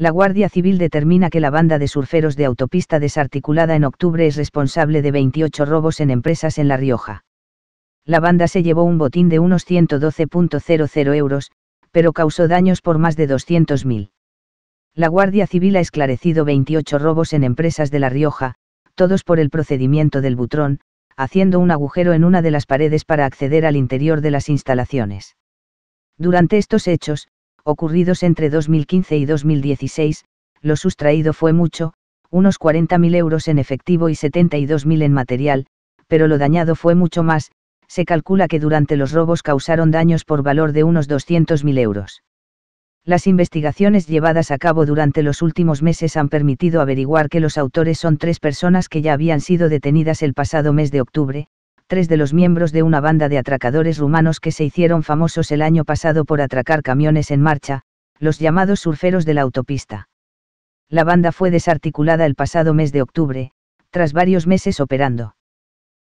la Guardia Civil determina que la banda de surferos de autopista desarticulada en octubre es responsable de 28 robos en empresas en La Rioja. La banda se llevó un botín de unos 112.00 euros, pero causó daños por más de 200.000. La Guardia Civil ha esclarecido 28 robos en empresas de La Rioja, todos por el procedimiento del butrón, haciendo un agujero en una de las paredes para acceder al interior de las instalaciones. Durante estos hechos, ocurridos entre 2015 y 2016, lo sustraído fue mucho, unos 40.000 euros en efectivo y 72.000 en material, pero lo dañado fue mucho más, se calcula que durante los robos causaron daños por valor de unos 200.000 euros. Las investigaciones llevadas a cabo durante los últimos meses han permitido averiguar que los autores son tres personas que ya habían sido detenidas el pasado mes de octubre, tres de los miembros de una banda de atracadores rumanos que se hicieron famosos el año pasado por atracar camiones en marcha, los llamados surferos de la autopista. La banda fue desarticulada el pasado mes de octubre, tras varios meses operando.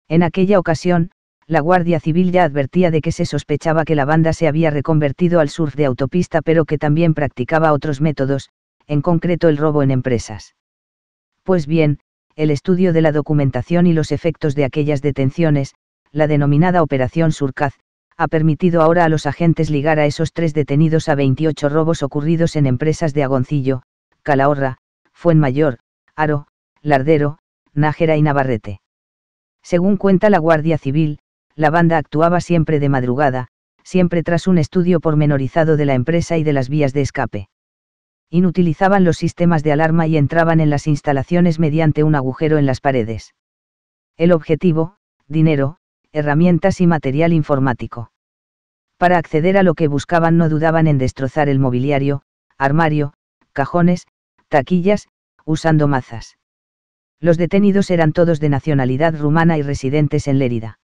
En aquella ocasión, la Guardia Civil ya advertía de que se sospechaba que la banda se había reconvertido al surf de autopista pero que también practicaba otros métodos, en concreto el robo en empresas. Pues bien, el estudio de la documentación y los efectos de aquellas detenciones, la denominada Operación Surcaz, ha permitido ahora a los agentes ligar a esos tres detenidos a 28 robos ocurridos en empresas de Agoncillo, Calahorra, Fuenmayor, Aro, Lardero, Nájera y Navarrete. Según cuenta la Guardia Civil, la banda actuaba siempre de madrugada, siempre tras un estudio pormenorizado de la empresa y de las vías de escape. Inutilizaban los sistemas de alarma y entraban en las instalaciones mediante un agujero en las paredes. El objetivo, dinero, herramientas y material informático. Para acceder a lo que buscaban no dudaban en destrozar el mobiliario, armario, cajones, taquillas, usando mazas. Los detenidos eran todos de nacionalidad rumana y residentes en Lérida.